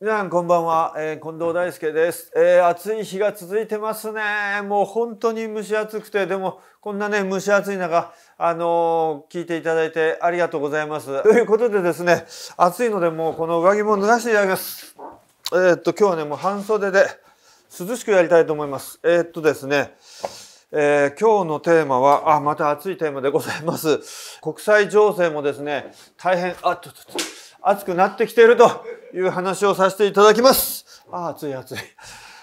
皆さんこんばんは、えー、近藤大輔です、えー、暑い日が続いてますねもう本当に蒸し暑くてでもこんなね蒸し暑い中あのー、聞いていただいてありがとうございます ということでですね暑いのでもうこの上着も脱がしていただきますえー、っと今日はねもう半袖で涼しくやりたいと思いますえっとですねえー、今日のテーマはあまた熱いテーマでございます国際情勢もですね大変あっとっと暑くなってきているという話をさせていただきます。あ、暑い暑い。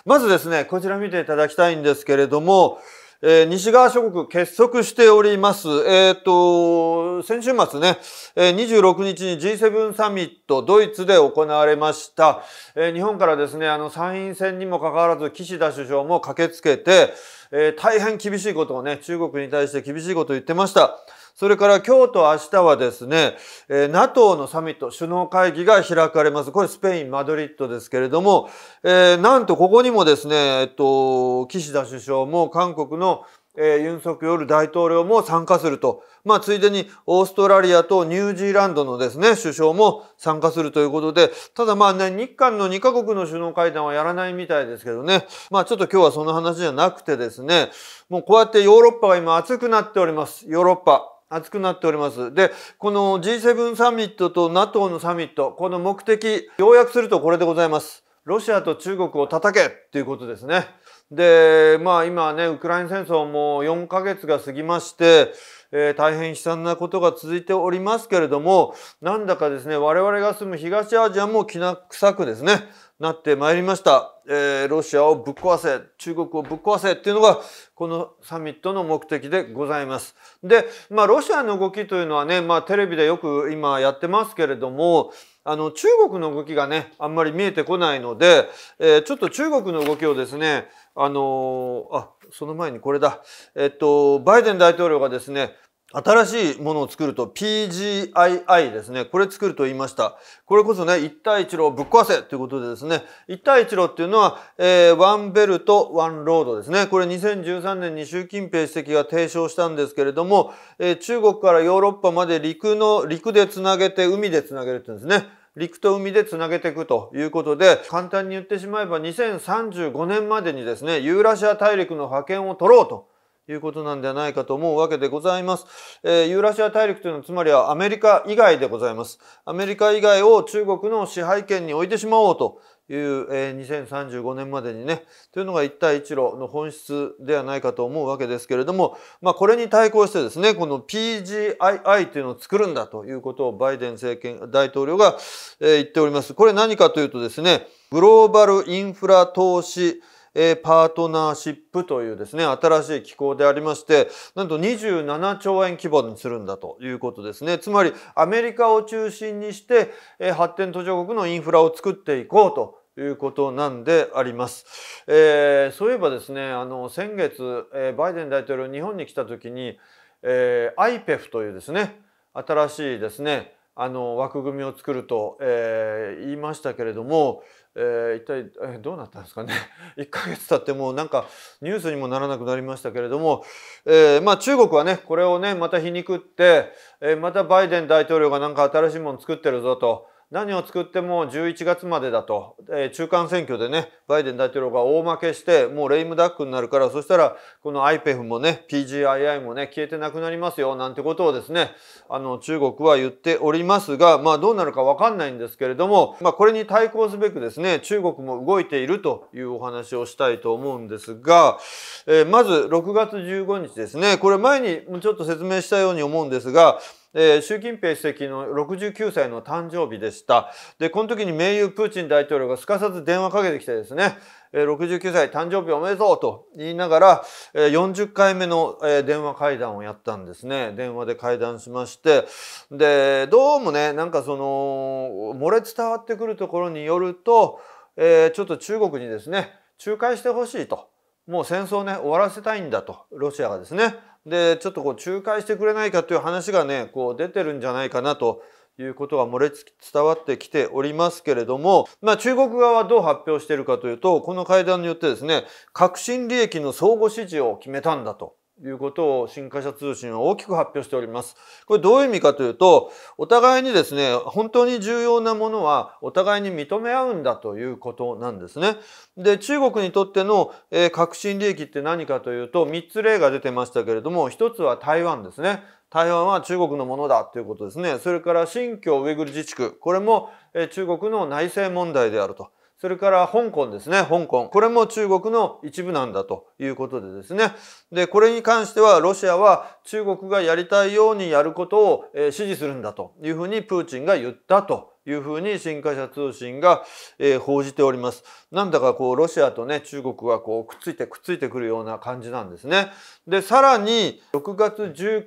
まずですね、こちら見ていただきたいんですけれども、えー、西側諸国結束しております。えー、っと、先週末ね、えー、26日に G7 サミット、ドイツで行われました。えー、日本からですね、あの参院選にもかかわらず、岸田首相も駆けつけて、えー、大変厳しいことをね、中国に対して厳しいことを言ってました。それから今日と明日はですね、えー、NATO のサミット、首脳会議が開かれます。これスペイン、マドリッドですけれども、えー、なんとここにもですね、えっと、岸田首相も韓国の、えー、ユン・ソクヨル大統領も参加するとまあ、ついでにオーストラリアとニュージーランドのですね、首相も参加するということで、ただまあね、日韓の2カ国の首脳会談はやらないみたいですけどね、まあちょっと今日はその話じゃなくてですね、もうこうやってヨーロッパが今熱くなっております。ヨーロッパ。熱くなっております。で、この G7 サミットと NATO のサミット、この目的、要約するとこれでございます。ロシアと中国を叩けっていうことですね。で、まあ今ね、ウクライナ戦争も4ヶ月が過ぎまして、えー、大変悲惨なことが続いておりますけれども、なんだかですね、我々が住む東アジアもきな臭くですね、なってまいりました。えー、ロシアをぶっ壊せ、中国をぶっ壊せっていうのが、このサミットの目的でございます。で、まあ、ロシアの動きというのはね、まあ、テレビでよく今やってますけれども、あの中国の動きがねあんまり見えてこないので、えー、ちょっと中国の動きをですねあのー、あその前にこれだえっとバイデン大統領がですね新しいものを作ると PGII ですね。これ作ると言いました。これこそね、一帯一路をぶっ壊せということでですね、一帯一路っていうのは、えー、ワンベルト、ワンロードですね。これ2013年に習近平主席が提唱したんですけれども、えー、中国からヨーロッパまで陸の、陸でつなげて海でつなげるって言うんですね。陸と海でつなげていくということで、簡単に言ってしまえば2035年までにですね、ユーラシア大陸の覇権を取ろうということなんではないかと思うわけでございます。えー、ユーラシア大陸というのはつまりはアメリカ以外でございます。アメリカ以外を中国の支配権に置いてしまおうという、えー、2035年までにね、というのが一帯一路の本質ではないかと思うわけですけれども、まあこれに対抗してですね、この PGII というのを作るんだということをバイデン政権、大統領が、えー、言っております。これ何かというとですね、グローバルインフラ投資、えー、パートナーシップというですね、新しい機構でありまして、なんと27兆円規模にするんだということですね。つまり、アメリカを中心にして、えー、発展途上国のインフラを作っていこうということなんであります。えー、そういえばですね、あの、先月、えー、バイデン大統領日本に来た時に、えー、IPEF というですね、新しいですね、あの枠組みを作ると、えー、言いましたけれども、えー、一体、えー、どうなったんですかね1 ヶ月経ってもうなんかニュースにもならなくなりましたけれども、えー、まあ中国はねこれをねまた皮肉って、えー、またバイデン大統領がなんか新しいもの作ってるぞと。何を作っても11月までだと、えー、中間選挙でね、バイデン大統領が大負けして、もうレイムダックになるから、そしたら、この IPEF もね、PGII もね、消えてなくなりますよ、なんてことをですね、あの、中国は言っておりますが、まあどうなるかわかんないんですけれども、まあこれに対抗すべくですね、中国も動いているというお話をしたいと思うんですが、えー、まず6月15日ですね、これ前にちょっと説明したように思うんですが、え習近平主席の69歳の誕生日でした。で、この時に盟友プーチン大統領がすかさず電話かけてきてですね、69歳誕生日おめでとうと言いながら、40回目の電話会談をやったんですね。電話で会談しまして。で、どうもね、なんかその、漏れ伝わってくるところによると、えー、ちょっと中国にですね、仲介してほしいと。もう戦争ね、終わらせたいんだと。ロシアがですね。でちょっとこう仲介してくれないかという話がねこう出てるんじゃないかなということが漏れつ伝わってきておりますけれども、まあ、中国側はどう発表しているかというとこの会談によってですね革新利益の相互支持を決めたんだと。いうことを新華社通信は大きく発表しております。これどういう意味かというと、お互いにですね、本当に重要なものはお互いに認め合うんだということなんですね。で、中国にとっての、え心革新利益って何かというと、3つ例が出てましたけれども、1つは台湾ですね。台湾は中国のものだということですね。それから新疆ウイグル自治区。これも、え中国の内政問題であると。それから香港ですね、香港。これも中国の一部なんだということでですね。で、これに関してはロシアは中国がやりたいようにやることを、え支持するんだというふうにプーチンが言ったというふうに新華社通信が、えー、報じております。なんだかこうロシアとね、中国がこうくっついてくっついてくるような感じなんですね。で、さらに6月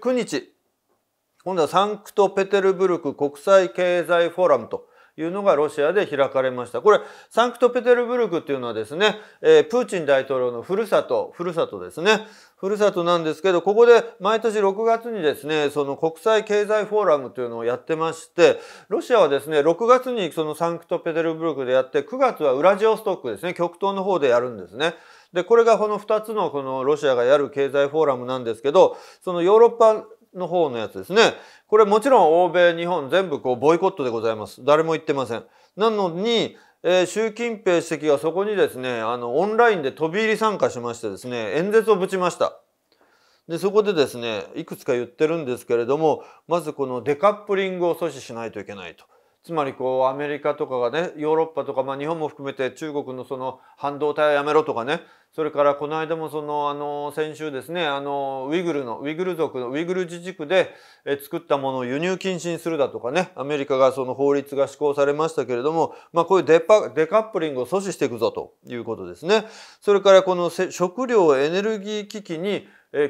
19日、今度はサンクトペテルブルク国際経済フォーラムというのがロシアで開かれました。これ、サンクトペテルブルクっていうのはですね、えー、プーチン大統領のふるさと、ふるさとですね、ふるさとなんですけど、ここで毎年6月にですね、その国際経済フォーラムというのをやってまして、ロシアはですね、6月にそのサンクトペテルブルクでやって、9月はウラジオストックですね、極東の方でやるんですね。で、これがこの2つのこのロシアがやる経済フォーラムなんですけど、そのヨーロッパの方のやつですね。これもちろん欧米、日本全部こうボイコットでございます。誰も言ってません。なのに、えー、習近平主席がそこにですね、あの、オンラインで飛び入り参加しましてですね、演説をぶちました。で、そこでですね、いくつか言ってるんですけれども、まずこのデカップリングを阻止しないといけないと。つまりこうアメリカとかがねヨーロッパとか、まあ、日本も含めて中国のその半導体をやめろとかねそれからこの間もそのあの先週ですねあのウイグルのウイグル族のウイグル自治区で作ったものを輸入禁止にするだとかねアメリカがその法律が施行されましたけれども、まあ、こういうデパデカップリングを阻止していくぞということですね。それからこの食料エネルギー危機に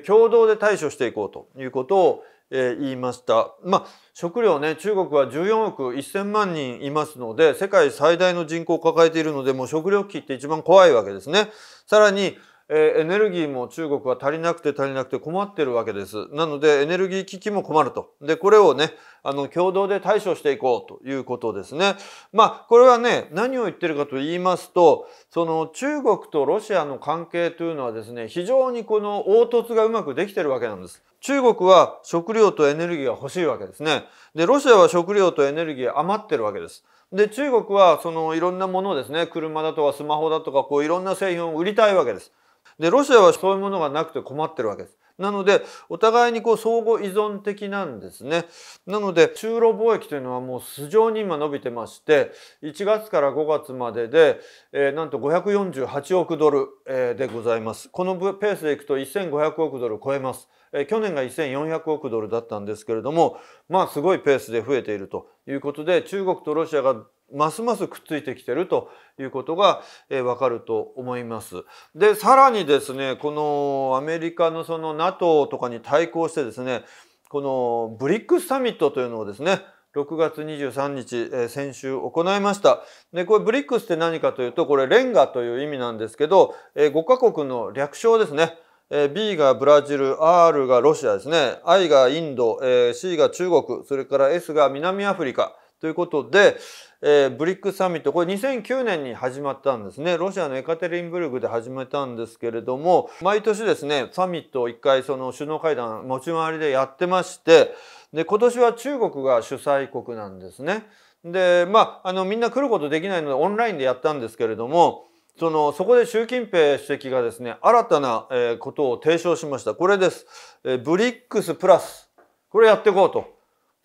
共同で対処していこうということをえー、言いました。まあ、食料ね、中国は14億1000万人いますので、世界最大の人口を抱えているので、もう食料危機って一番怖いわけですね。さらに、えー、エネルギーも中国は足りなくて足りなくて困ってるわけです。なのでエネルギー危機も困ると。で、これをね、あの、共同で対処していこうということですね。まあ、これはね、何を言ってるかと言いますと、その中国とロシアの関係というのはですね、非常にこの凹凸がうまくできてるわけなんです。中国は食料とエネルギーが欲しいわけですね。で、ロシアは食料とエネルギー余ってるわけです。で、中国はそのいろんなものをですね、車だとかスマホだとかこういろんな製品を売りたいわけです。でロシアはそういうものがなくて困ってるわけです。なので、お互いにこう相互依存的なんですね。なので、中ロ貿易というのはもう素性に今伸びてまして、1月から5月までで、えー、なんと548億ドル、えー、でございます。このペースでいくと1500億ドル超えます。え去年が1400億ドルだったんですけれども、まあすごいペースで増えているということで、中国とロシアがますますくっついてきてるということが、えー、わかると思います。で、さらにですね、このアメリカのその NATO とかに対抗してですね、このブリックサミットというのをですね、6月23日、えー、先週行いました。で、これブリックスって何かというと、これレンガという意味なんですけど、えー、5カ国の略称ですね。えー、B がブラジル、R がロシアですね、I がインド、えー、C が中国、それから S が南アフリカということで、えー、ブリックサミット、これ2009年に始まったんですね。ロシアのエカテリンブルクで始めたんですけれども、毎年ですね、サミットを1回その首脳会談持ち回りでやってまして、で、今年は中国が主催国なんですね。で、まあ、あの、みんな来ることできないのでオンラインでやったんですけれども、そのそこで習近平主席がですね新たな、ことを提唱しましたこれです、えブリックスプラスこれやっていこうと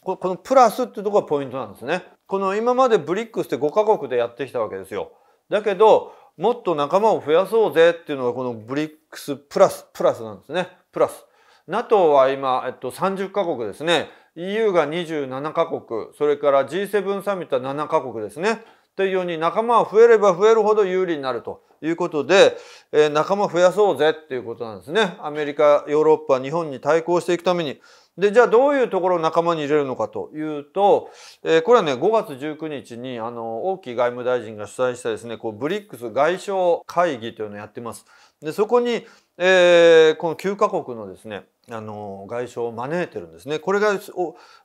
ここのプラスっていうとこがポイントなんですねこの今までブリックスって5カ国でやってきたわけですよだけどもっと仲間を増やそうぜっていうのがこのブリックスプラスプラスなんですねプラス NATO は今、えっと、30カ国ですね EU が27カ国それから G7 サミットは7カ国ですねというように仲間は増えれば増えるほど有利になるということで、えー、仲間増やそうぜっていうことなんですね。アメリカ、ヨーロッパ、日本に対抗していくために。で、じゃあどういうところを仲間に入れるのかというと、えー、これはね、5月19日に、あの、王毅外務大臣が主催したですね、こう、ブリックス外相会議というのをやってます。で、そこに、えー、この9カ国のですね、あの外相を招いてるんですね。これが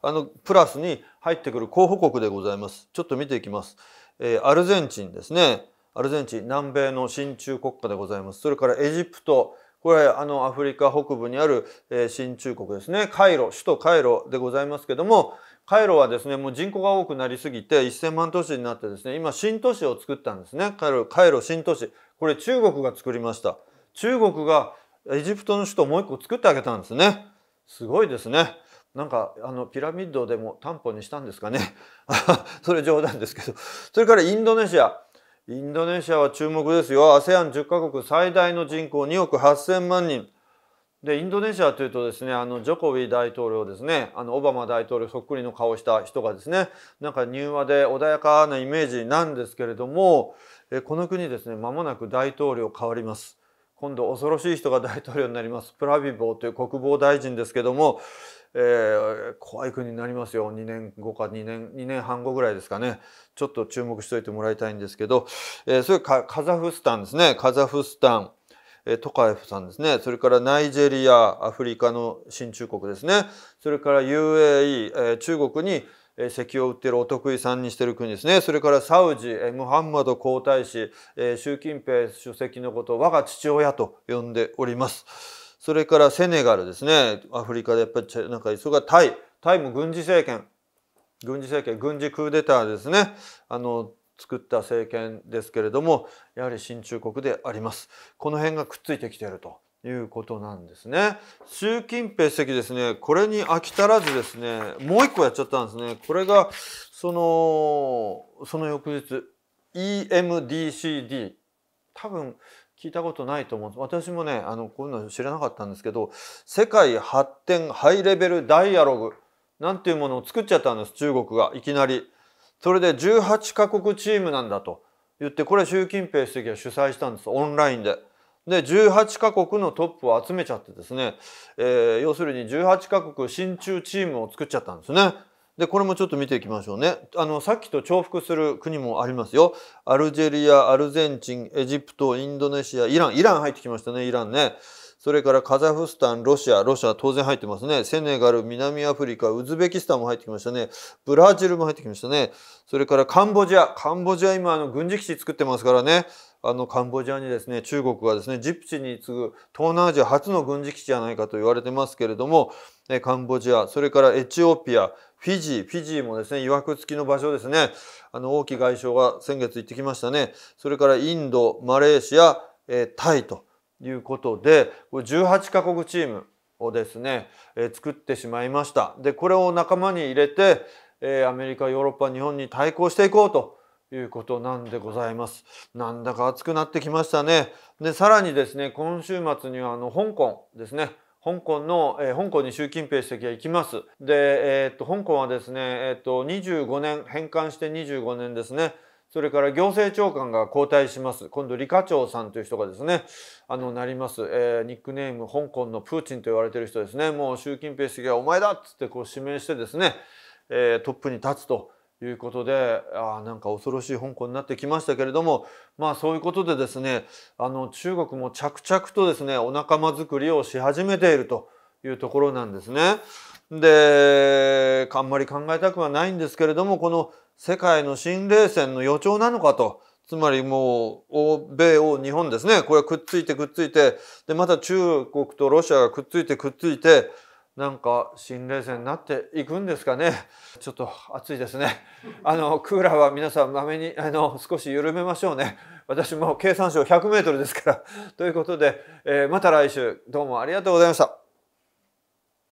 あのプラスに入ってくる候補国でございます。ちょっと見ていきます。えアルゼンチンですねアルゼンチン南米の親中国家でございますそれからエジプトこれあのアフリカ北部にある、えー、中国ですねカイロ首都カイロでございますけどもカイロはですねもう人口が多くなりすぎて1,000万都市になってですね今新都市を作ったんですねカイロカイロ新都市これ中国が作りました中国がエジプトの首都をもう一個作ってあげたんですねすごいですねなんかあのピラミッドでも担保にしたんですかね それ冗談ですけどそれからインドネシアインドネシアは注目ですよ ASEAN10 カ国最大の人口2億8,000万人でインドネシアというとですねあのジョコビー大統領ですねあのオバマ大統領そっくりの顔をした人がですねなんか柔和で穏やかなイメージなんですけれどもえこの国ですね間もなく大統領変わります。今度恐ろしい人が大統領になりますプラビボーという国防大臣ですけどもえー、怖い国になりますよ2年後か2年2年半後ぐらいですかねちょっと注目しておいてもらいたいんですけど、えー、それかカザフスタンですねカザフスタン、えー、トカエフさんですねそれからナイジェリアアフリカの新中国ですねそれから UAE、えー、中国に石油を売ってるお得意さんにしてる国ですね。それからサウジ、ムハンマド皇太子、習近平主席のことを我が父親と呼んでおります。それからセネガルですね。アフリカでやっぱりなんかそれからタイ。タイも軍事政権。軍事政権、軍事クーデターですね。あの、作った政権ですけれども、やはり親中国であります。この辺がくっついてきているということなんですね。習近平主席ですね、これに飽き足らずですね、もう一個やっちゃったんですね。これが、その、その翌日、EMDCD。多分、聞いたことないと思う私もねあのこういうの知らなかったんですけど世界発展ハイレベルダイアログなんていうものを作っちゃったんです中国がいきなり。それで18カ国チームなんだと言ってこれ習近平主席が主催したんですオンラインで。で18カ国のトップを集めちゃってですね、えー、要するに18カ国新中チームを作っちゃったんですね。で、これもちょっと見ていきましょうね。あの、さっきと重複する国もありますよ。アルジェリア、アルゼンチン、エジプト、インドネシア、イラン。イラン入ってきましたね、イランね。それからカザフスタン、ロシア、ロシア当然入ってますね。セネガル、南アフリカ、ウズベキスタンも入ってきましたね。ブラジルも入ってきましたね。それからカンボジア。カンボジア今あの軍事基地作ってますからね。あのカンボジアにですね、中国がですね、ジプチに次ぐ東南アジア初の軍事基地じゃないかと言われてますけれども、えカンボジア、それからエチオピア、フィジー、フィジーもですね、予く付きの場所ですね。あの、王毅外相が先月行ってきましたね。それからインド、マレーシア、えー、タイということで、これ18カ国チームをですね、えー、作ってしまいました。で、これを仲間に入れて、えー、アメリカ、ヨーロッパ、日本に対抗していこうと。いうことなんでございます。なんだか暑くなってきましたね。で、さらにですね、今週末にはあの香港ですね、香港の、えー、香港に習近平主席が行きます。で、えー、っと、香港はですね、えー、っと、25年、返還して25年ですね。それから行政長官が交代します。今度、李家超さんという人がですね、あの、なります。えー、ニックネーム、香港のプーチンと言われてる人ですね。もう習近平主席はお前だっつってこう指名してですね、えー、トップに立つと。いうことであなんか恐ろしい香港になってきましたけれどもまあそういうことでですねあの中国も着々とですねお仲間づくりをし始めているというところなんですね。であんまり考えたくはないんですけれどもこの世界の新冷戦の予兆なのかと。つまりもう、欧米を日本ですね。これくっついてくっついて、で、また中国とロシアがくっついてくっついて、なんか新冷戦になっていくんですかねちょっと暑いですね あのクーラーは皆さんまめにあの少し緩めましょうね私も経産省100メートルですからということで、えー、また来週どうもありがとうございました